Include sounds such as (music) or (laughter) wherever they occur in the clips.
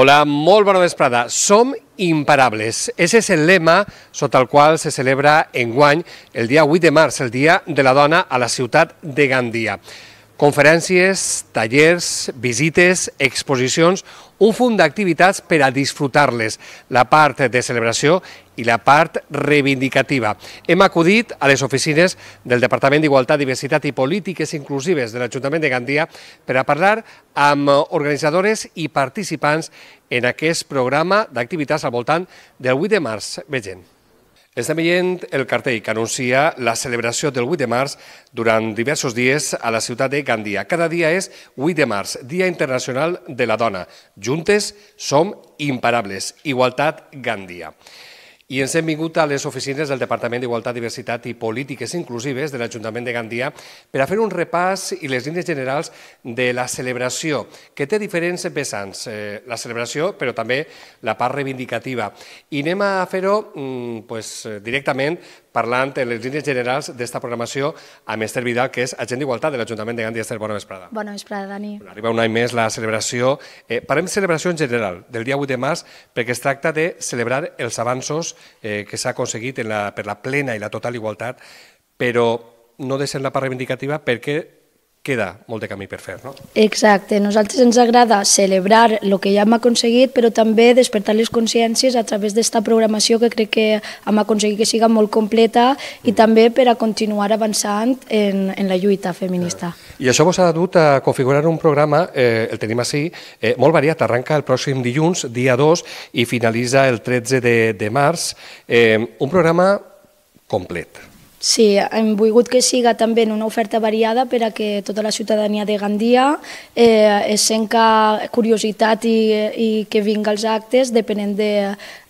Hola, molt bona vesprada. Som imparables. Ese és el lema sota el qual se celebra enguany el dia 8 de març, el Dia de la Dona a la ciutat de Gandia. Conferències, tallers, visites, exposicions, un fum d'activitats per a disfrutar-les, la part de celebració i la part reivindicativa. Hem acudit a les oficines del Departament d'Igualtat, Diversitat i Polítiques Inclusives de l'Ajuntament de Gandia per a parlar amb organitzadores i participants en aquest programa d'activitats al voltant del 8 de març. Vegem. Estem veient el cartell que anuncia la celebració del 8 de març durant diversos dies a la ciutat de Gandia. Cada dia és 8 de març, Dia Internacional de la Dona. Juntes som imparables. Igualtat Gandia. I ens hem vingut a les oficines del Departament d'Igualtat, Diversitat i Polítiques Inclusives de l'Ajuntament de Gandia per a fer un repàs i les línies generals de la celebració, que té diferents vessants, eh, la celebració però també la part reivindicativa. I anem a fer-ho mm, pues, directament parlant en les línies generals d'esta programació amb Esther Vidal, que és agent d'igualtat de l'Ajuntament de Gandia. Esther, bona vesprada. Bona vesprada, Dani. arriba un any més la celebració. Eh, parlem celebració en general, del dia 8 de març, perquè es tracta de celebrar els avanços eh, que s'ha aconseguit en la, per la plena i la total igualtat, però no de ser la part reivindicativa perquè queda molt de camí per fer, no? Exacte. A nosaltres ens agrada celebrar el que ja hem aconseguit, però també despertar les consciències a través d'esta programació que crec que hem aconseguit que siga molt completa i mm. també per a continuar avançant en, en la lluita feminista. I això vos ha dut a configurar un programa, eh, el tenim així, eh, molt variat. Arranca el pròxim dilluns, dia 2, i finalitza el 13 de, de març. Eh, un programa complet. Sí, hem volgut que siga també una oferta variada per a que tota la ciutadania de Gandia eh, es senca curiositat i, i que vinga als actes depenent de,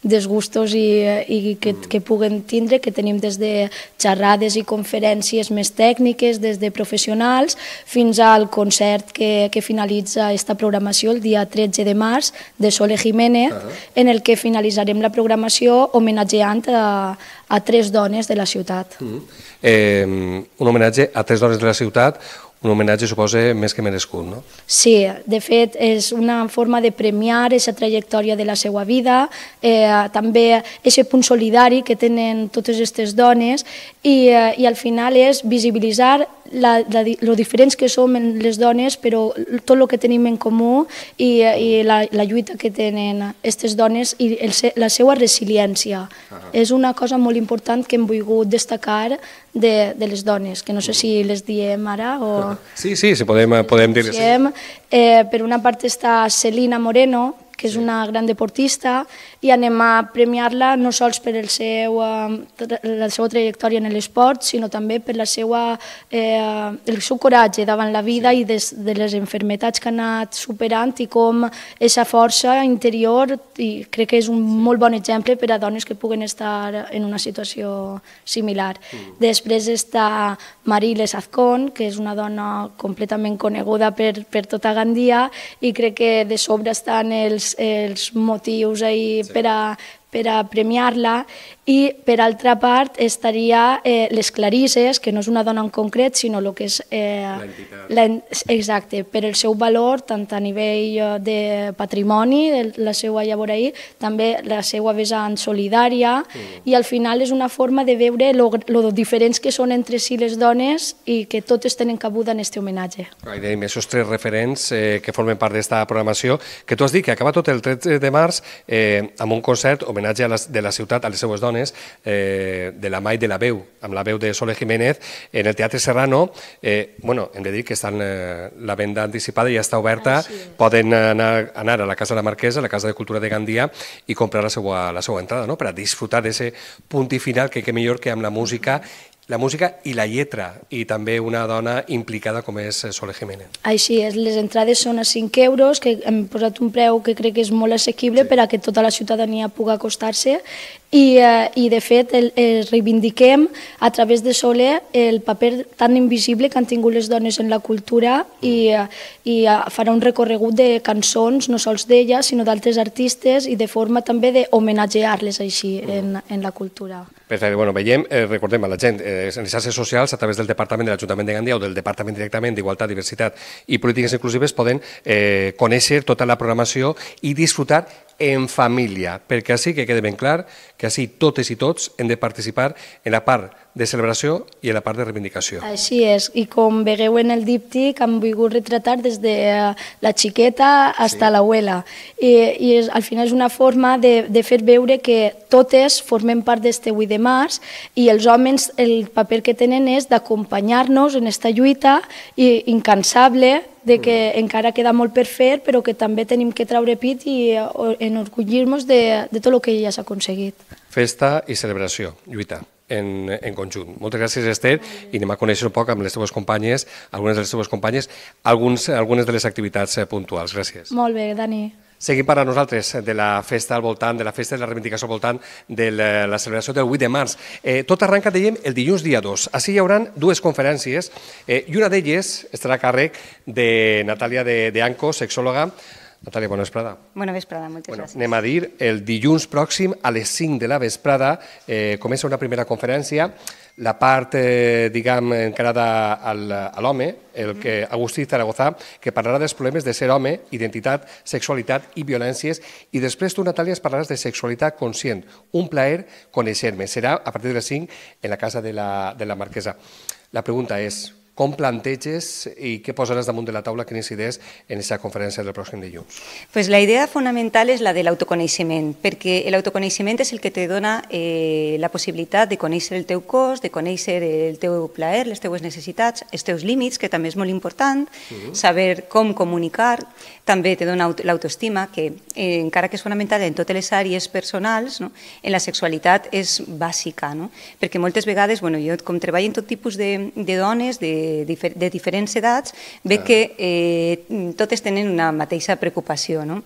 dels gustos i, i que, mm. que puguen tindre, que tenim des de xerrades i conferències més tècniques, des de professionals, fins al concert que, que finalitza aquesta programació el dia 13 de març de Sole Jiménez, uh ah. -huh. en el que finalitzarem la programació homenatgeant a, a tres dones de la ciutat. Mm. Eh, un homenatge a tres dones de la ciutat, un homenatge suposa més que merescut, no? Sí, de fet és una forma de premiar aquesta trajectòria de la seva vida, eh, també aquest punt solidari que tenen totes aquestes dones i, eh, i al final és visibilitzar la, la, lo diferents que som les dones, però tot el que tenim en comú i, i la, la lluita que tenen aquestes dones i el, la seva resiliència. Uh -huh. És una cosa molt important que hem volgut destacar de, de les dones, que no sé mm. si les diem ara o... Sí, sí, sí podem, eh, podem dir ho sí. Eh, per una part està Celina Moreno, que és una gran deportista, i anem a premiar-la no sols per el seu, eh, la seva trajectòria en l'esport, sinó també per la seva, eh, el seu coratge davant la vida i des, de les enfermetats que ha anat superant i com aquesta força interior, i crec que és un molt bon exemple per a dones que puguen estar en una situació similar. Mm. Després està Mariles Azcón, que és una dona completament coneguda per, per tota Gandia, i crec que de sobre estan els els, motius ahí sí. per a per a premiar-la i, per altra part, estaria eh, les Clarisses, que no és una dona en concret, sinó el que és... Eh, exacte, per el seu valor, tant a nivell eh, de patrimoni, de la seva llavor ahir, també la seva vessant solidària, mm. i al final és una forma de veure lo, lo diferents que són entre si les dones i que totes tenen cabuda en aquest homenatge. Ai, dèiem, esos tres referents eh, que formen part d'esta programació, que tu has dit que acaba tot el 13 de març eh, amb un concert homenatge l'homenatge de la ciutat a les seues dones, eh, de la mai de la veu, amb la veu de Sole Jiménez, en el Teatre Serrano, eh, bueno, hem de dir que estan, eh, la venda anticipada ja està oberta, ah, sí. poden anar, anar a la Casa de la Marquesa, a la Casa de Cultura de Gandia, i comprar la seva, la seva entrada, no? per a disfrutar d'aquest punt final, que, que millor que amb la música la música i la lletra, i també una dona implicada com és eh, Sole Jiménez. Així és, les entrades són a 5 euros, que hem posat un preu que crec que és molt assequible sí. per a que tota la ciutadania pugui acostar-se i, eh, i de fet el, el reivindiquem a través de Soler el paper tan invisible que han tingut les dones en la cultura i, eh, i eh, farà un recorregut de cançons, no sols d'ella, sinó d'altres artistes i de forma també d'homenatgear-les així en, en la cultura. Perfecte, bueno, veiem, eh, recordem a la gent, eh, en les xarxes socials, a través del Departament de l'Ajuntament de Gandia o del Departament directament d'Igualtat, Diversitat i Polítiques Inclusives poden eh, conèixer tota la programació i disfrutar en família, perquè així que quede ben clar que així totes i tots hem de participar en la part de celebració i a la part de reivindicació. Així és, i com vegueu en el díptic, hem volgut retratar des de eh, la xiqueta fins sí. a l'abuela. I, i és, al final és una forma de, de fer veure que totes formem part d'este 8 de març i els homes el paper que tenen és d'acompanyar-nos en aquesta lluita i incansable de que mm. encara queda molt per fer, però que també tenim que traure pit i eh, enorgullir-nos de, de tot el que ja s'ha aconseguit. Festa i celebració, lluita en, en conjunt. Moltes gràcies, Esther, i anem a conèixer un poc amb les teves companyes, algunes de les teves companyes, alguns, algunes de les activitats eh, puntuals. Gràcies. Molt bé, Dani. Seguim per a nosaltres de la festa al voltant, de la festa de la reivindicació al voltant de la, la celebració del 8 de març. Eh, tot arranca, dèiem, el dilluns dia 2. Així hi haurà dues conferències eh, i una d'elles estarà a càrrec de Natàlia de, de Anco, sexòloga, Natàlia, bona vesprada. Bona vesprada, moltes bueno, gràcies. Anem a dir, el dilluns pròxim a les 5 de la vesprada eh, comença una primera conferència, la part, eh, diguem, encarada al, a l'home, el que mm. Agustí Zaragoza, que parlarà dels problemes de ser home, identitat, sexualitat i violències, i després tu, Natàlia, es parlaràs de sexualitat conscient, un plaer conèixer-me. Serà a partir de les 5 en la casa de la, de la marquesa. La pregunta és, com planteges i què posaràs damunt de la taula, quines idees en aquesta conferència del pròxim dilluns? Pues la idea fonamental és la de l'autoconeixement, perquè l'autoconeixement és el que te dona eh, la possibilitat de conèixer el teu cos, de conèixer el teu plaer, les teues necessitats, els teus límits, que també és molt important, uh mm-hmm. -huh. saber com comunicar, també te dona l'autoestima, que eh, encara que és fonamental en totes les àrees personals, no? en la sexualitat és bàsica, no? perquè moltes vegades, bueno, jo com treballo en tot tipus de, de dones, de de, de diferents edats, ve que eh, totes tenen una mateixa preocupació, no?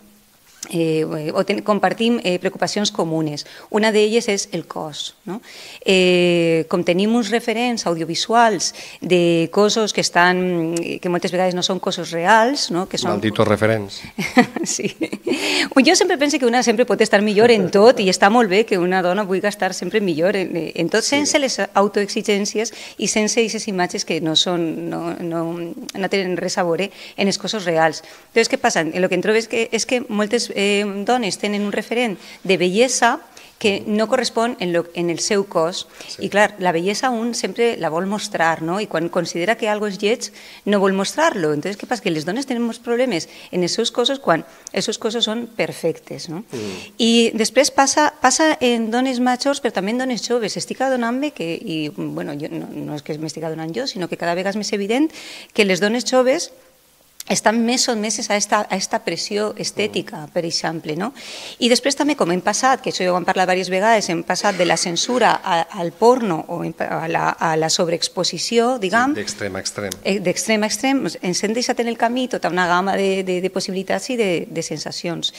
eh, o ten, compartim eh, preocupacions comunes. Una d'elles és el cos. No? Eh, com tenim uns referents audiovisuals de cossos que estan, que moltes vegades no són cossos reals, no? que són... Malditos referents. (laughs) sí. Jo sempre penso que una sempre pot estar millor en tot i està molt bé que una dona vulgui estar sempre millor en, en tot, sense sí. les autoexigències i sense aquestes imatges que no, són, no, no, no tenen res a veure en els cossos reals. Entonces, què passa? El que em trobo és que, és que moltes eh, dones tenen un referent de bellesa que mm. no correspon en, lo, en el seu cos. Sí. I clar, la bellesa un sempre la vol mostrar, no? I quan considera que algo és lleig, no vol mostrar-lo. Entonces, què passa? Que les dones tenen molts problemes en els seus cossos quan els seus cossos són perfectes, no? Mm. I després passa, passa en dones majors, però també en dones joves. Estic adonant-me que, i bueno, jo, no, no és que m'estic adonant jo, sinó que cada vegada és més evident que les dones joves estan més sotmeses a esta, a esta pressió estètica, per exemple. No? I després també, com hem passat, que això ja ho hem parlat diverses vegades, hem passat de la censura a, al porno o a la, a la sobreexposició, diguem... Sí, d'extrem a extrem. Eh, d'extrem a extrem, ens hem deixat en el camí tota una gamma de, de, de possibilitats i de, de sensacions.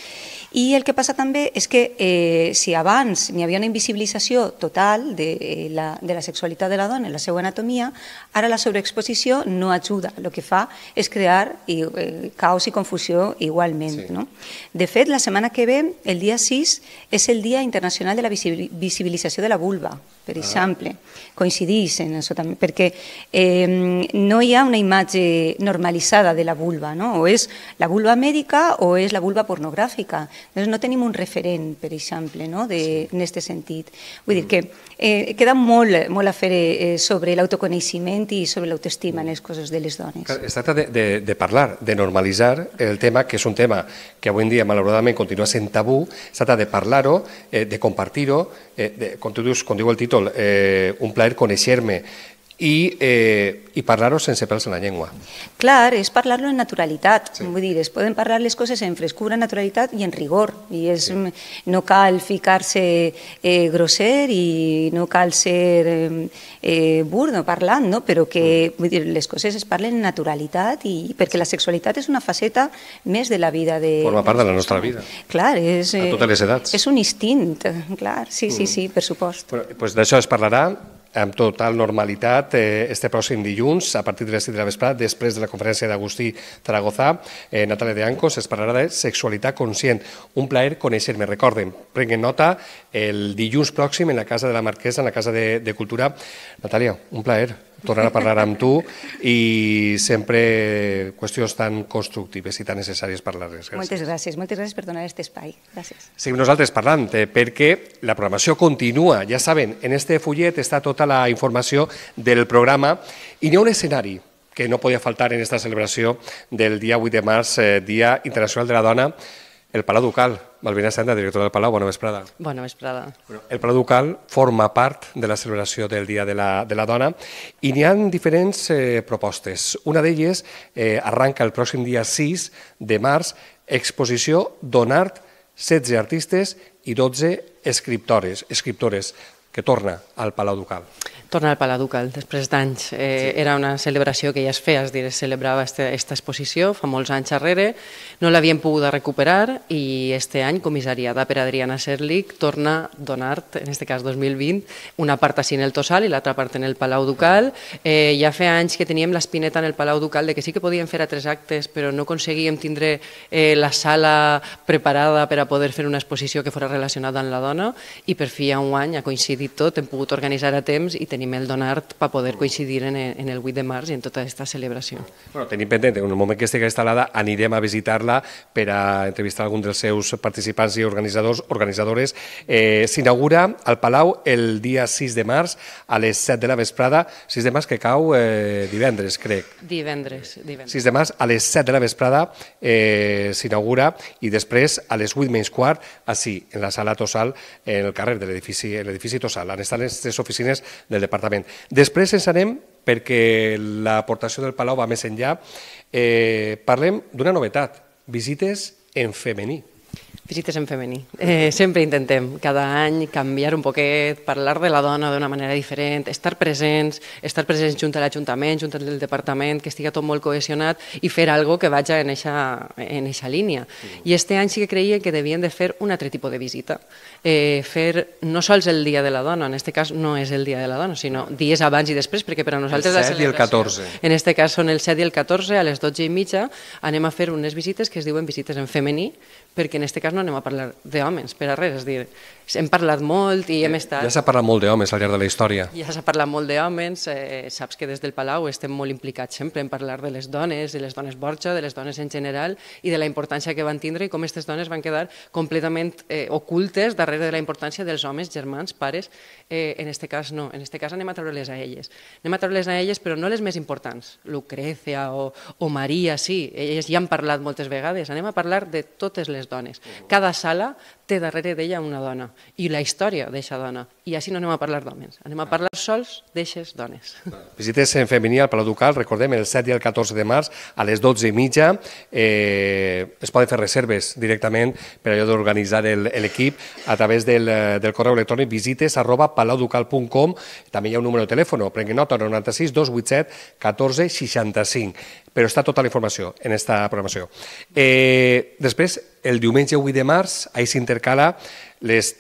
I el que passa també és que eh, si abans n'hi havia una invisibilització total de eh, la, de la sexualitat de la dona, en la seva anatomia, ara la sobreexposició no ajuda. El que fa és crear i eh, caos i confusió igualment. Sí. No? De fet, la setmana que ve, el dia 6, és el Dia Internacional de la Visibilització de la Vulva, per ah. exemple. Coincidís en això també, perquè eh, no hi ha una imatge normalitzada de la vulva, no? o és la vulva mèdica o és la vulva pornogràfica. Doncs no tenim un referent, per exemple, no? de, sí. en aquest sentit. Vull dir que eh, queda molt, molt a fer eh, sobre l'autoconeixement i sobre l'autoestima mm. en les coses de les dones. Es tracta de, de, de parlar parlar de normalitzar el tema, que és un tema que avui en dia, malauradament, continua sent tabú, es tracta de parlar-ho, eh, de compartir-ho, eh, de, com, dius, com diu el títol, eh, un plaer conèixer-me, i, eh, i parlar-ho sense pèls en la llengua. Clar, és parlar-lo en naturalitat, sí. vull dir, es poden parlar les coses en frescura, naturalitat i en rigor, i és, sí. Mm, no cal ficar-se eh, grosser i no cal ser eh, eh burdo parlant, no? però que mm. vull dir, les coses es parlen en naturalitat i perquè la sexualitat és una faceta més de la vida de... Forma part de la nostra vida. Clar, és... A eh, totes les edats. És un instint, clar, sí, sí, mm. sí, per supost. Bueno, pues D'això es parlarà amb total normalitat eh, este pròxim dilluns, a partir de les 7 de la vesprada, després de la conferència d'Agustí Zaragoza, eh, Natalia de Anco es parlarà de sexualitat conscient. Un plaer conèixer-me, recorden, prenguen nota el dilluns pròxim en la Casa de la Marquesa, en la Casa de, de Cultura. Natàlia, un plaer tornar a parlar amb tu i sempre qüestions tan constructives i tan necessàries per la les Moltes gràcies, moltes gràcies per donar aquest espai. Gràcies. Seguim nosaltres parlant eh, perquè la programació continua. Ja saben, en este fullet està tota la informació del programa i n'hi ha un escenari que no podia faltar en esta celebració del dia 8 de març, eh, Dia Internacional de la Dona, el Palau Ducal, Malvina Senda, directora del Palau, bona vesprada. Bona vesprada. el Palau Ducal forma part de la celebració del Dia de la, de la Dona i n'hi ha diferents eh, propostes. Una d'elles eh, arranca el pròxim dia 6 de març, exposició Donart, 16 artistes i 12 escriptores, escriptores que torna al Palau Ducal tornar al Palau Ducal després d'anys. Eh, sí. Era una celebració que ja es feia, es, dir, es celebrava aquesta exposició fa molts anys arrere, no l'havien pogut recuperar i este any comissariada per Adriana Serlic torna a donar, en este cas 2020, una part així en el Tosal i l'altra part en el Palau Ducal. Eh, ja fa anys que teníem l'espineta en el Palau Ducal de que sí que podíem fer a tres actes, però no aconseguíem tindre eh, la sala preparada per a poder fer una exposició que fos relacionada amb la dona i per fi un any ha coincidit tot, hem pogut organitzar a temps i tenim el Donart per poder coincidir en el 8 de març i en tota aquesta celebració. Bueno, tenim pendent, en el moment que estigui instal·lada anirem a visitar-la per a entrevistar algun dels seus participants i organitzadors, organitzadores. Eh, S'inaugura al Palau el dia 6 de març a les 7 de la vesprada, 6 de març que cau eh, divendres, crec. Divendres, divendres. 6 de març a les 7 de la vesprada eh, s'inaugura i després a les 8 menys quart, així, en la sala Tosal, en el carrer de l'edifici Tosal. Han estat les oficines del departament. Després ens anem perquè l'aportació del Palau va més enllà. Eh, parlem d'una novetat, visites en femení. Visites en femení. Eh, sempre intentem, cada any, canviar un poquet, parlar de la dona d'una manera diferent, estar presents, estar presents junt a l'Ajuntament, junt al Departament, que estigui tot molt cohesionat i fer algo que vagi en eixa, en eixa línia. Mm. I este any sí que creia que devien de fer un altre tipus de visita. Eh, fer no sols el Dia de la Dona, en este cas no és el Dia de la Dona, sinó dies abans i després, perquè per a nosaltres... El 7 i el 14. En este cas són el 7 i el 14, a les 12 i mitja anem a fer unes visites que es diuen visites en femení, perquè en este cas no anem a parlar d'homes, per a res, és a dir, hem parlat molt i hem estat... Ja s'ha parlat molt d'homes al llarg de la història. Ja s'ha parlat molt d'homes, eh, saps que des del Palau estem molt implicats sempre en parlar de les dones, de les dones Borja, de les dones en general, i de la importància que van tindre i com aquestes dones van quedar completament eh, ocultes darrere de la importància dels homes, germans, pares, eh, en aquest cas no, en aquest cas anem a treure-les a elles. Anem a treure-les a elles, però no les més importants, Lucrecia o, o Maria, sí, elles ja han parlat moltes vegades, anem a parlar de totes les dones, cada sala té darrere d'ella una dona i la història d'aquesta dona. I així no anem a parlar d'homes, anem a parlar sols d'eixes dones. Visites en femení al Palau Ducal, recordem, el 7 i el 14 de març a les 12 i mitja. Eh, es poden fer reserves directament per allò d'organitzar l'equip a través del, eh, del correu electrònic visites arroba palauducal.com. També hi ha un número de telèfon, prengui nota, 96 287 14 65 però està tota la informació en aquesta programació. Eh, després, el diumenge 8 de març, a Isinter cercana les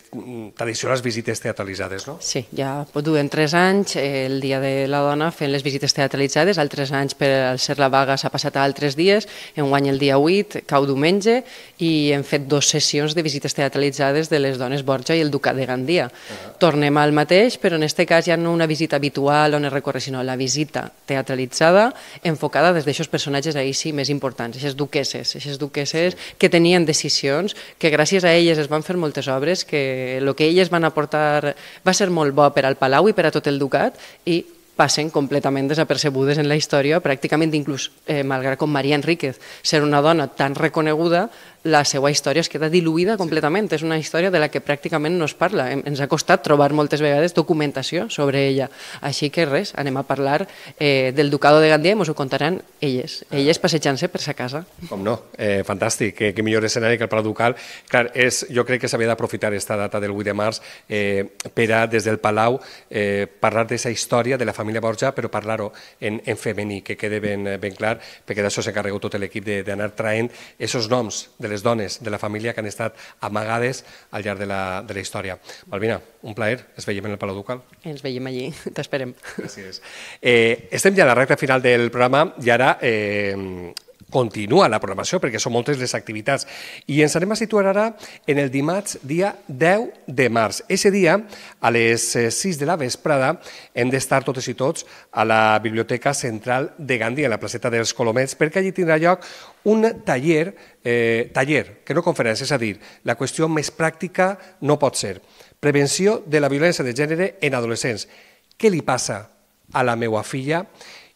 tradicionals visites teatralitzades, no? Sí, ja en tres anys eh, el Dia de la Dona fent les visites teatralitzades, altres anys per al ser la vaga s'ha passat a altres dies, en guany el dia 8, cau diumenge, i hem fet dues sessions de visites teatralitzades de les dones Borja i el Ducat de Gandia. Uh ah. -huh. Tornem al mateix, però en este cas ja no una visita habitual on es recorre, sinó la visita teatralitzada enfocada des d'aixòs personatges ahir sí més importants, aquestes duqueses, aquestes duqueses sí. que tenien decisions, que gràcies a elles es van fer moltes obres, coses que el que elles van aportar va ser molt bo per al Palau i per a tot el Ducat i passen completament desapercebudes en la història, pràcticament inclús, eh, malgrat com Maria Enríquez, ser una dona tan reconeguda, la seva història es queda diluïda completament. És una història de la que pràcticament no es parla. Ens ha costat trobar moltes vegades documentació sobre ella. Així que res, anem a parlar eh, del Ducado de Gandia i ens ho contaran elles, elles passejant-se per sa casa. Com no, eh, fantàstic, que, que millor escenari que el Palau Ducal. Clar, és, jo crec que s'havia d'aprofitar aquesta data del 8 de març eh, per a, des del Palau, eh, parlar d'aquesta història de la família Borja, però parlar-ho en, en femení, que quede ben, ben clar, perquè d'això s'encarregueu tot l'equip d'anar traient aquests noms de les les dones de la família que han estat amagades al llarg de la, de la història. Malvina, un plaer, ens veiem en el Palau Ducal. Ens veiem allí, (laughs) t'esperem. Gràcies. Eh, estem ja a la recta final del programa i ara eh, continua la programació perquè són moltes les activitats. I ens anem a situar ara en el dimarts, dia 10 de març. Ese dia, a les 6 eh, de la vesprada, hem d'estar totes i tots a la Biblioteca Central de Gandhi, a la placeta dels Colomets, perquè allí tindrà lloc un taller, eh, taller, que no conferència, és a dir, la qüestió més pràctica no pot ser. Prevenció de la violència de gènere en adolescents. Què li passa a la meva filla?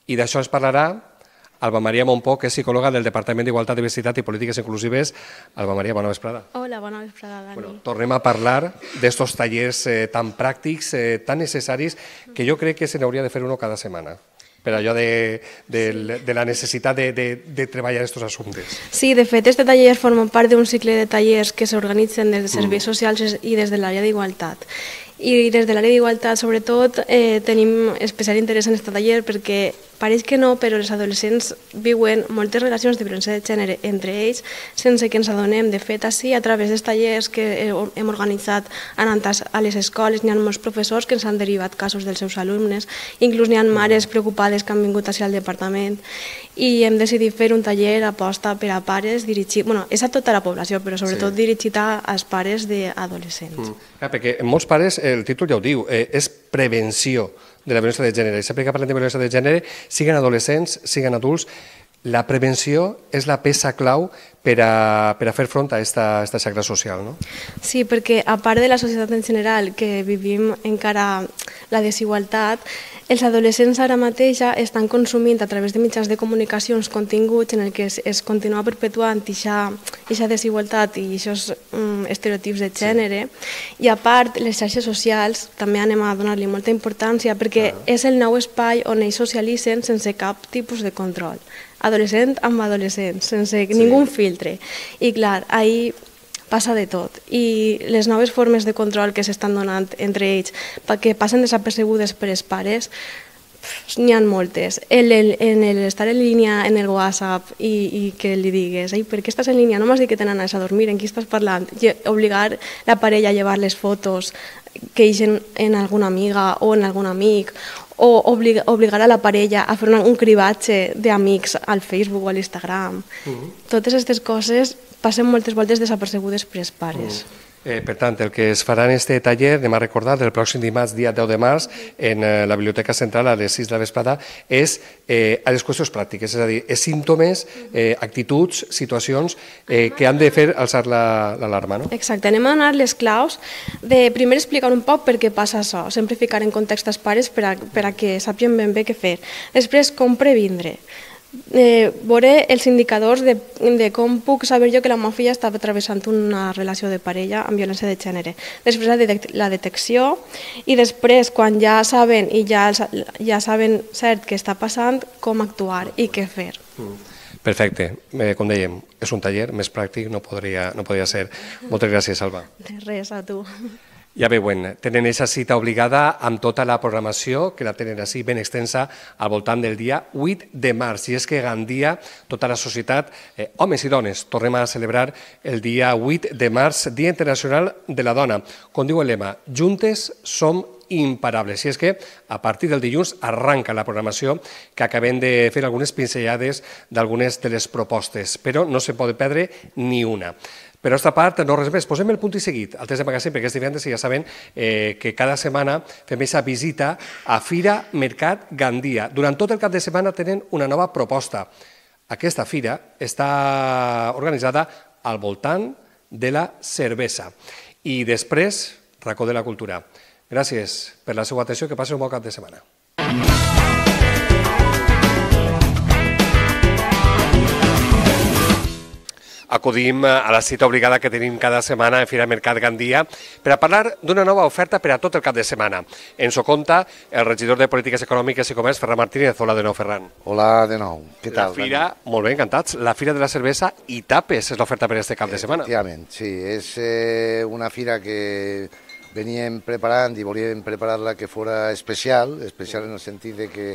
I d'això ens parlarà Alba María Monpó, que és psicòloga del Departament d'Igualtat, Diversitat i Polítiques Inclusives. Alba María, bona vesprada. Hola, bona vesprada, Dani. Bueno, tornem a parlar estos tallers eh, tan pràctics, eh, tan necessaris, que jo crec que se n'hauria de fer uno cada setmana per allò de, de, de la necessitat de, de, de treballar aquests assumptes. Sí, de fet, este taller forma part d'un cicle de tallers que s'organitzen des de mm. serveis socials i des de l'àrea d'igualtat. I des de l'àrea d'igualtat, sobretot, eh, tenim especial interès en aquest taller perquè Pareix que no, però els adolescents viuen moltes relacions de violència de gènere entre ells sense que ens adonem. De fet, així, a través dels tallers que eh, hem organitzat anant a les escoles, n'hi ha molts professors que ens han derivat casos dels seus alumnes, inclús n'hi ha mares mm. preocupades que han vingut així al departament i hem decidit fer un taller aposta per a pares dirigit, bueno, és a tota la població, però sobretot sí. dirigit als pares d'adolescents. Mm. Clar, ah, perquè molts pares, el títol ja ho diu, eh, és prevenció de la violència de gènere. I sempre que parlem de violència de gènere, siguen adolescents, siguen adults, la prevenció és la peça clau per a, per a fer front a aquesta, aquesta xacra social, no? Sí, perquè a part de la societat en general, que vivim encara la desigualtat, els adolescents ara mateix estan consumint a través de mitjans de comunicacions continguts en el que es, es continua perpetuant aquesta desigualtat i aquests mm, estereotips de gènere. Sí. I a part, les xarxes socials també anem a donar-li molta importància perquè ah. és el nou espai on ells socialitzen sense cap tipus de control adolescent amb adolescent, sense sí. ningú filtre. I clar, ahir passa de tot. I les noves formes de control que s'estan donant entre ells, que passen desapercebudes per els pares, n'hi ha moltes. El, el, en el estar en línia en el WhatsApp i, i que li digues Ei, per què estàs en línia? No m'has dit que te n'anaves a dormir, en qui estàs parlant? I obligar la parella a llevar les fotos que hi en, en alguna amiga o en algun amic o obligar, obligar a la parella a fer un, un cribatge d'amics al Facebook o a l'Instagram. Uh mm-hmm. -huh. Totes aquestes coses passen moltes voltes desapercebudes pels pares. Mm. Eh, per tant, el que es farà en este taller, anem a recordar, del pròxim dimarts, dia 10 de març, en eh, la Biblioteca Central a les 6 de la vesprada, és eh, a les qüestions pràctiques, és a dir, és símptomes, eh, actituds, situacions eh, que han de fer alçar l'alarma. La, no? Exacte, anem a anar les claus de primer explicar un poc per què passa això, sempre ficar en context els pares per a, per a que sàpien ben bé què fer. Després, com previndre eh, veure els indicadors de, de com puc saber jo que la meva filla està travessant una relació de parella amb violència de gènere. Després la, detec la detecció i després quan ja saben i ja, ja saben cert què està passant, com actuar i què fer. Mm. Perfecte. Eh, com dèiem, és un taller més pràctic, no podria, no podria ser. Moltes gràcies, Alba. De res, a tu. Ja veuen, tenen aquesta cita obligada amb tota la programació, que la tenen així ben extensa, al voltant del dia 8 de març. I és que Gandia, tota la societat, eh, homes i dones, tornem a celebrar el dia 8 de març, Dia Internacional de la Dona. Com diu el lema, juntes som imparables. I és que a partir del dilluns arranca la programació que acabem de fer algunes pincellades d'algunes de les propostes, però no se pot perdre ni una. Però aquesta part no res més. Posem el punt i seguit al test de magasin, perquè és divendres i ja saben eh, que cada setmana fem aquesta visita a Fira Mercat Gandia. Durant tot el cap de setmana tenen una nova proposta. Aquesta fira està organitzada al voltant de la cervesa. I després, racó de la cultura. Gràcies per la seva atenció, que passeu un bon cap de setmana. acudim eh, a la cita obligada que tenim cada setmana en Fira Mercat Gandia per a parlar d'una nova oferta per a tot el cap de setmana. Ens ho conta el regidor de Polítiques Econòmiques i Comerç, Ferran Martínez. Hola de nou, Ferran. Hola de nou. Què tal? La fira, Dani? molt bé, encantats, la Fira de la Cervesa i Tapes és l'oferta per a este cap de setmana. Efectivament, sí. És eh, una fira que veníem preparant i volíem preparar-la que fora especial, especial en el sentit de que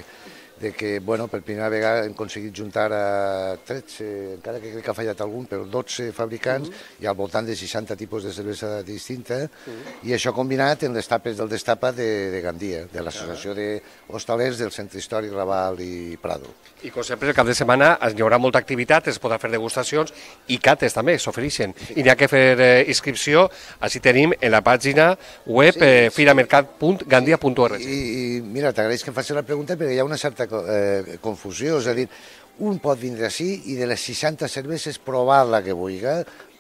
de que bueno, per primera vegada hem aconseguit juntar a 13, encara que crec que ha fallat algun, però 12 fabricants uh mm-hmm. -huh. i al voltant de 60 tipus de cervesa distinta uh mm-hmm. -huh. i això combinat en les tapes del Destapa de, de Gandia, de l'associació uh -huh. d'hostalers del centre històric Raval i Prado. I com sempre el cap de setmana hi haurà molta activitat, es podrà fer degustacions i cates també s'ofereixen. Sí. I n'hi ha que fer eh, inscripció, així tenim en la pàgina web sí, eh, firamercat.gandia.org. I, I mira, t'agraeix que em facis la pregunta perquè hi ha una certa certa eh, confusió, és a dir, un pot vindre així i de les 60 cerveses provar la que vulgui,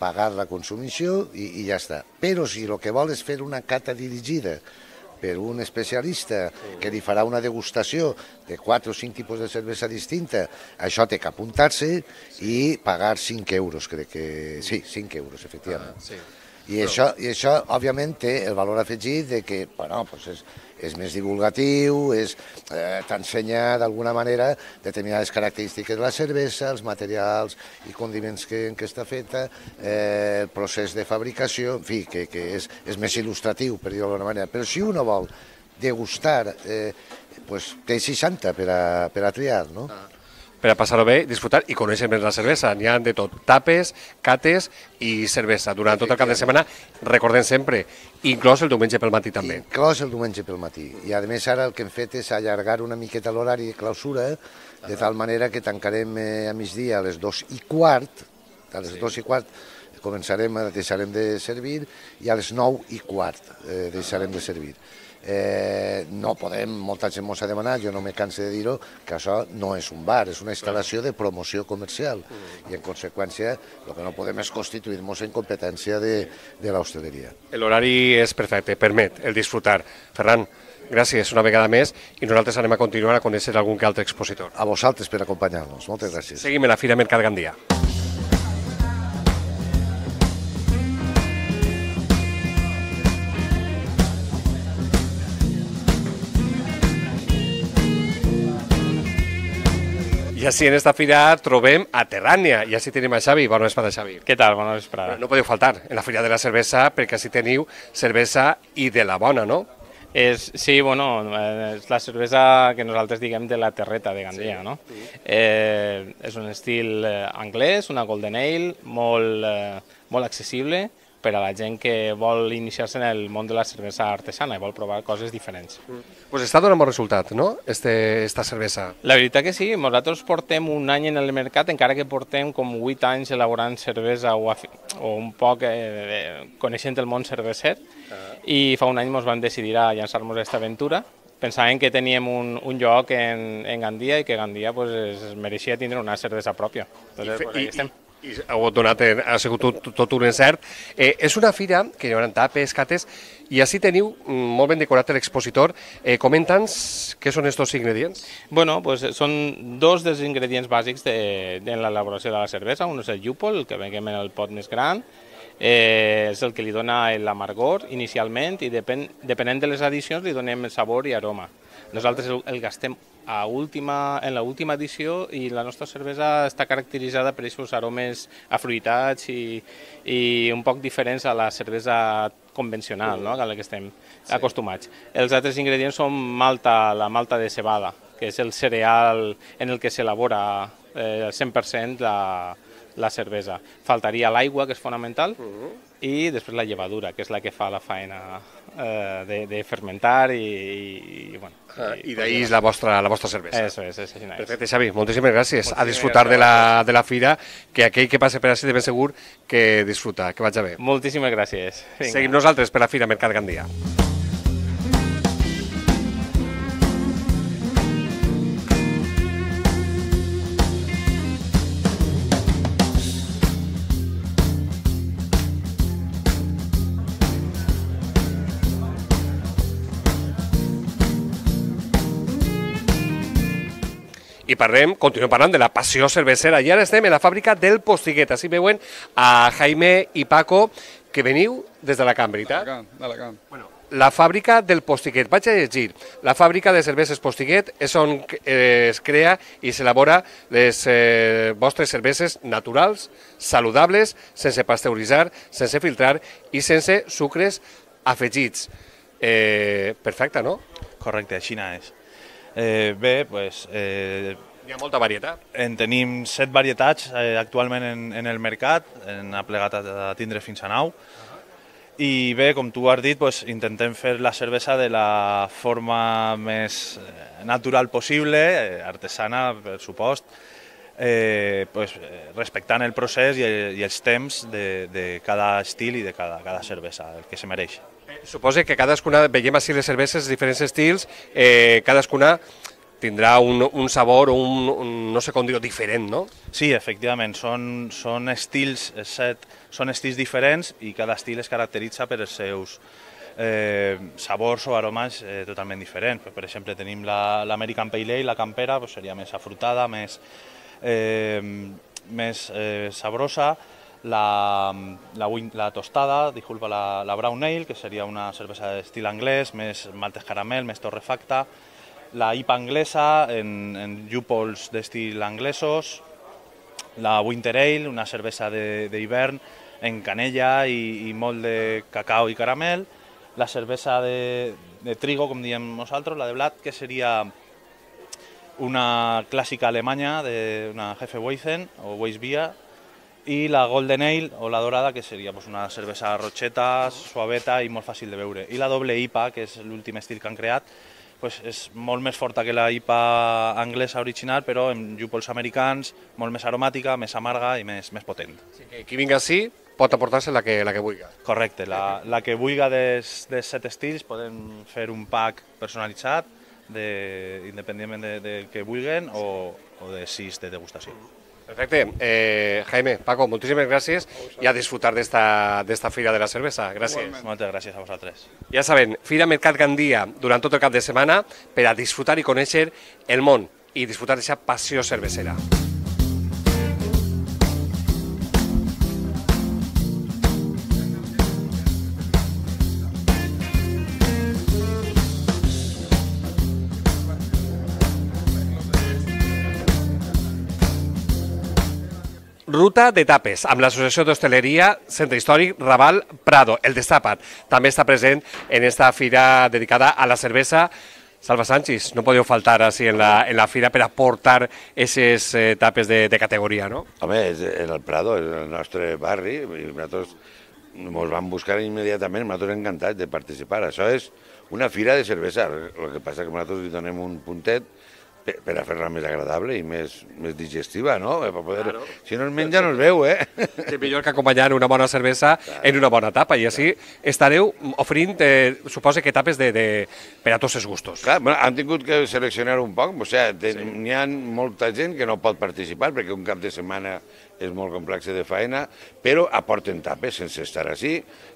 pagar la consumició i, i ja està. Però si el que vol és fer una cata dirigida per un especialista que li farà una degustació de 4 o 5 tipus de cervesa distinta, això té que apuntar-se i pagar 5 euros, crec que... Sí, 5 euros, efectivament. Ah, sí. I, Però... això, I això, òbviament, té el valor afegit de que, bueno, doncs és, és més divulgatiu, és, eh, t'ensenya d'alguna manera determinades característiques de la cervesa, els materials i condiments que, en què està feta, eh, el procés de fabricació, en fi, que, que és, és més il·lustratiu, per dir-ho d'alguna manera. Però si un vol degustar, eh, pues, té 60 per a, per a triar, no? Ah per a passar-ho bé, disfrutar i conèixer més la cervesa. N'hi ha de tot, tapes, cates i cervesa. Durant tot el cap de setmana, recordem sempre, inclòs el diumenge pel matí també. Inclòs el diumenge pel matí. I a més ara el que hem fet és allargar una miqueta l'horari de clausura, eh, de tal manera que tancarem eh, a migdia a les dos i quart, a les sí. dos i quart començarem, eh, deixarem de servir i a les nou i quart eh, deixarem de servir. Eh, no podem, molta gent ens ha demanat, jo no me canse de dir-ho, que això no és un bar, és una instal·lació de promoció comercial i en conseqüència el que no podem és constituir-nos en competència de, de l'hostaleria. L'horari és perfecte, permet el disfrutar. Ferran, gràcies una vegada més i nosaltres anem a continuar a conèixer algun que altre expositor. A vosaltres per acompanyar-nos, moltes gràcies. Seguim a la Fira Mercat Gandia. I així en esta fira trobem a Terrània, i així tenim a Xavi. Bona vesprada, Xavi. Què tal? Bona vesprada. No podeu faltar en la fira de la cervesa, perquè així teniu cervesa i de la bona, no? És, sí, bueno, eh, és la cervesa que nosaltres diguem de la terreta de Gandia, sí, no? Sí. Eh, és un estil eh, anglès, una golden ale, molt, eh, molt accessible, per a la gent que vol iniciar-se en el món de la cervesa artesana i vol provar coses diferents. Mm. Pues està donant bon resultat, no?, este, esta cervesa. La veritat que sí, nosaltres portem un any en el mercat, encara que portem com 8 anys elaborant cervesa o, o un poc eh, coneixent el món cervecer, ah. i fa un any ens vam decidir a llançar-nos aquesta aventura, pensàvem que teníem un, un lloc en, en Gandia i que Gandia pues, es mereixia tindre una cervesa pròpia. Entonces, I, fe, pues, i, estem i ha, donat, ha sigut tot, tot un encert. Eh, és una fira que hi haurà tapes, cates, i així teniu mm, molt ben decorat l'expositor. Eh, Comenta'ns què són aquests ingredients. Bueno, pues eh, són dos dels ingredients bàsics de, de l'elaboració de la cervesa. Un és el llúpol, el que venguem en el pot més gran, eh, és el que li dona l'amargor inicialment i depen, depenent de les addicions li donem sabor i aroma. Nosaltres el, el gastem a última, en la última edició i la nostra cervesa està caracteritzada per aquests aromes afruitats i, i un poc diferents a la cervesa convencional, no? a la que estem sí. acostumats. Els altres ingredients són malta, la malta de cebada, que és el cereal en el que s'elabora eh, el 100% la, la cervesa. Faltaria l'aigua, que és fonamental, uh mm-hmm. -huh. i després la llevadura, que és la que fa la faena eh, de, de fermentar i, i, bueno, Ah, I d'ahir és la vostra, la vostra cervesa. Eso es, eso es, Perfecte, Xavi, moltíssimes gràcies. Moltíssimes a disfrutar gràcies. de la, de la fira, que aquell que passe per ací de ben segur que disfruta, que vagi bé. Moltíssimes gràcies. Vinga. Seguim nosaltres per la Fira Mercat Gandia. i parlem, continuem parlant de la passió cervecera. I ara estem a la fàbrica del Postiguet. Així veuen a Jaime i Paco, que veniu des de la De la camp. Bueno, la fàbrica del Postiguet. Vaig a llegir. La fàbrica de cerveses Postiguet és on eh, es crea i s'elabora les eh, vostres cerveses naturals, saludables, sense pasteuritzar, sense filtrar i sense sucres afegits. Eh, perfecte, no? Correcte, així és. Eh, bé, pues, eh, hi ha molta varietat. En tenim set varietats eh, actualment en, en el mercat, en plegat a, a tindre fins a nou. Uh -huh. I bé, com tu has dit, pues, intentem fer la cervesa de la forma més eh, natural possible, eh, artesana, per supost, eh, pues, eh, respectant el procés i, i els temps de, de cada estil i de cada, cada cervesa, el que se mereix suposa que cadascuna, veiem així les cerveses de diferents estils, eh, cadascuna tindrà un, un sabor o un, un, no sé com dir-ho, diferent, no? Sí, efectivament, són, són, estils, eh, set, són estils diferents i cada estil es caracteritza per els seus eh, sabors o aromes eh, totalment diferents. Per exemple, tenim l'American la, Pale Ale, la campera, pues, seria més afrutada, més, eh, més eh, sabrosa, la, tostada, disculpa, la, brown ale, que sería una cerveza de estilo inglés, mes maltes caramel, mes torrefacta, la IPA inglesa en, en de estilo inglesos... la winter ale, una cerveza de, de en canella y, molde cacao y caramel, la cerveza de, trigo, como diríamos nosotros, la de blat... que sería una clásica alemana de una jefe Weizen o Weissbier, i la Golden Ale, o la dorada, que seria pues, una cervesa rocheta, suaveta i molt fàcil de beure. I la doble IPA, que és l'últim estil que han creat, pues és molt més forta que la IPA anglesa original, però amb Jupols americans, molt més aromàtica, més amarga i més, més potent. Sí, que qui vingui així pot aportar-se la, que, la que vulgui. Correcte, la, la que vulgui dels, de set estils, podem fer un pack personalitzat, de, independentment de, de que vulguin o, o de sis de degustació. Mm -hmm. Perfecte. Eh, Jaime, Paco, moltíssimes gràcies i a disfrutar d'esta Fira de la Cervesa. Gràcies. Igualment. Moltes gràcies a vosaltres. Ja saben, Fira Mercat Gandia durant tot el cap de setmana per a disfrutar i conèixer el món i disfrutar d'aquesta passió cervecera. ruta d'etapes amb l'Associació d'Hostaleria Centre Històric Raval Prado, el Destapat. També està present en esta fira dedicada a la cervesa Salva Sánchez, no podeu faltar així en la, en la fira per aportar aquestes etapes eh, de, de categoria, no? Home, és en el Prado, és el nostre barri, i nosaltres ens van buscar immediatament, nosaltres encantats de participar. Això és una fira de cervesa, el que passa que nosaltres li donem un puntet per, per a fer-la més agradable i més, més digestiva, no? Eh, per poder... Claro. Si no es menja no es veu, eh? Que millor que acompanyar una bona cervesa claro. en una bona tapa i així claro. estareu oferint, eh, suposa que tapes de, de, per a tots els gustos. Clar, bueno, hem tingut que seleccionar un poc, o sigui, sea, sí. n'hi ha molta gent que no pot participar perquè un cap de setmana és molt complex de feina, però aporten tapes sense estar així,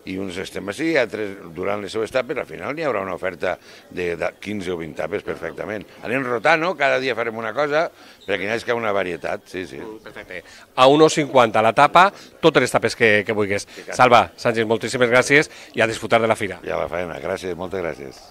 i uns estem així, i altres, durant les seves tapes, al final n'hi haurà una oferta de, de 15 o 20 tapes perfectament. Anem rotant, no? Cada dia farem una cosa, perquè n'hi hagi una varietat, sí, sí. Perfecte. A 1,50 la tapa, totes les tapes que, que vulguis. Salva, Sánchez, moltíssimes gràcies i a disfrutar de la fira. I a la feina, gràcies, moltes gràcies.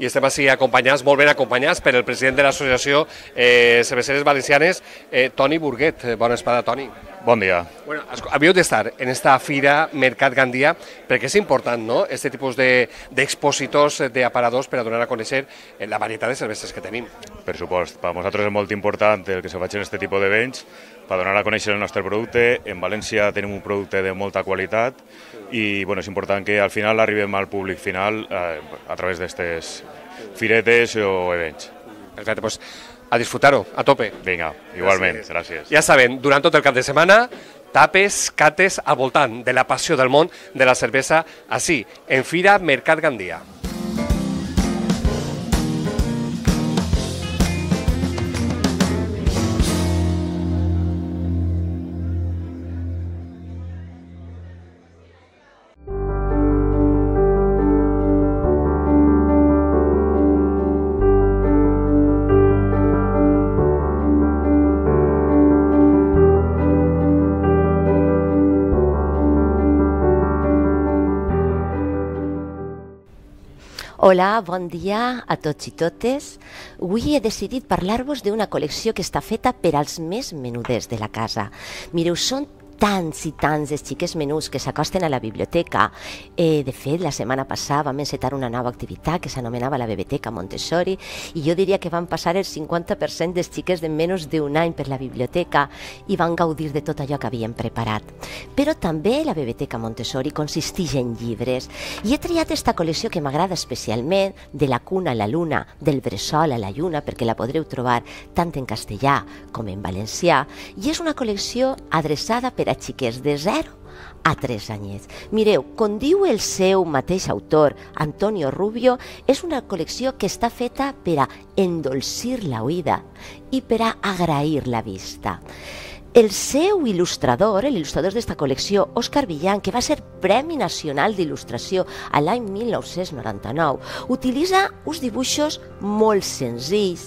i estem així acompanyats, molt ben acompanyats, per el president de l'associació eh, Cerveceres Valencianes, eh, Toni Burguet. Eh, bona espada, Toni. Bon dia. Bueno, havíeu d'estar en esta fira Mercat Gandia, perquè és important, no?, aquest tipus d'expositors, de, eh, d'aparadors, per a donar a conèixer eh, la varietat de cerveses que tenim. Per supost, per nosaltres és molt important el que se faci en aquest tipus d'events, per donar a conèixer el nostre producte. En València tenim un producte de molta qualitat, i bueno, és important que al final arribem al públic final eh, a través d'aquestes firetes o events. Exacte, doncs a disfrutar-ho, a tope. Vinga, igualment, gràcies. gràcies. Ja saben, durant tot el cap de setmana, tapes, cates al voltant de la passió del món de la cervesa, així, en Fira Mercat Gandia. Hola, bon dia a tots i totes. Avui he decidit parlar-vos d'una col·lecció que està feta per als més menuders de la casa. Mireu, són tants i tants dels xiques menús que s'acosten a la biblioteca. Eh, de fet, la setmana passada vam encetar una nova activitat que s'anomenava la Bebeteca Montessori i jo diria que van passar el 50% dels xiques de menys d'un any per la biblioteca i van gaudir de tot allò que havien preparat. Però també la Bebeteca Montessori consisteix en llibres i he triat esta col·lecció que m'agrada especialment de la cuna a la luna, del bressol a la lluna, perquè la podreu trobar tant en castellà com en valencià i és una col·lecció adreçada per per a xiquets de 0 a 3 anyets. Mireu, com diu el seu mateix autor, Antonio Rubio, és una col·lecció que està feta per a endolcir la oïda i per a agrair la vista. El seu il·lustrador, l'il·lustrador d'esta col·lecció, Òscar Villan, que va ser Premi Nacional d'Il·lustració a l'any 1999, utilitza uns dibuixos molt senzills,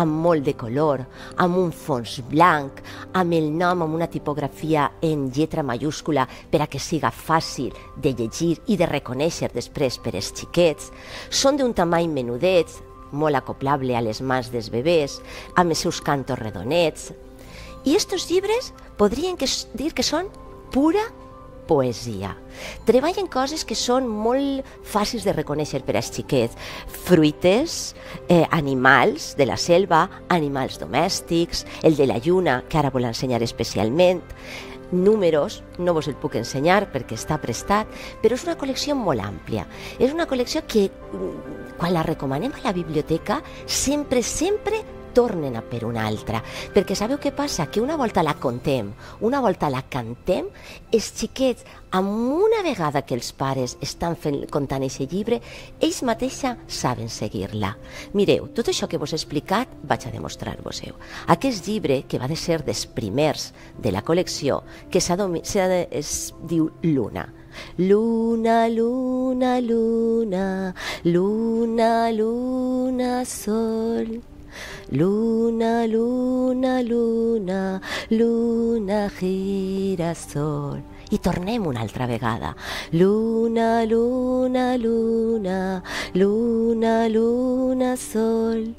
amb molt de color, amb un fons blanc, amb el nom amb una tipografia en lletra mayúscula per a que siga fàcil de llegir i de reconèixer després per als xiquets. Són d'un tamany menudets, molt acoplable a les mans dels bebès, amb els seus cantos redonets, i estos llibres podrien que, dir que són pura poesia. Treballen coses que són molt fàcils de reconèixer per als xiquets. Fruites, eh, animals de la selva, animals domèstics, el de la lluna, que ara vull ensenyar especialment, números, no vos el puc ensenyar perquè està prestat, però és una col·lecció molt àmplia. És una col·lecció que mm, quan la recomanem a la biblioteca sempre, sempre tornen a per una altra. Perquè sabeu què passa? Que una volta la contem, una volta la cantem, els xiquets, amb una vegada que els pares estan fent, contant aquest llibre, ells mateixa saben seguir-la. Mireu, tot això que vos he explicat vaig a demostrar vos Aquest llibre, que va de ser dels primers de la col·lecció, que s ha, s ha, es diu Luna, Luna, luna, luna, luna, luna, sol. Luna, luna, luna, luna gira sol. Y tornemos una altra vegada. Luna, luna, luna, luna, luna, sol.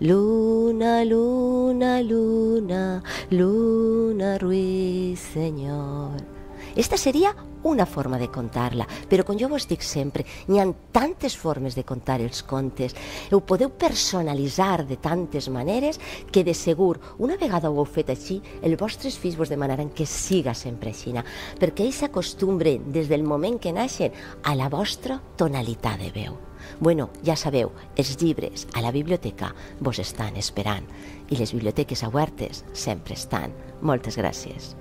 Luna, luna, luna, luna, ruiseñor. Esta sería una forma de contar-la, però com jo vos dic sempre, n'hi ha tantes formes de contar els contes, ho podeu personalitzar de tantes maneres que de segur, una vegada ho heu fet així, els vostres fills vos demanaran que siga sempre així, perquè ells s'acostumbren des del moment que naixen a la vostra tonalitat de veu. Bueno, ja sabeu, els llibres a la biblioteca vos estan esperant i les biblioteques obertes sempre estan. Moltes gràcies.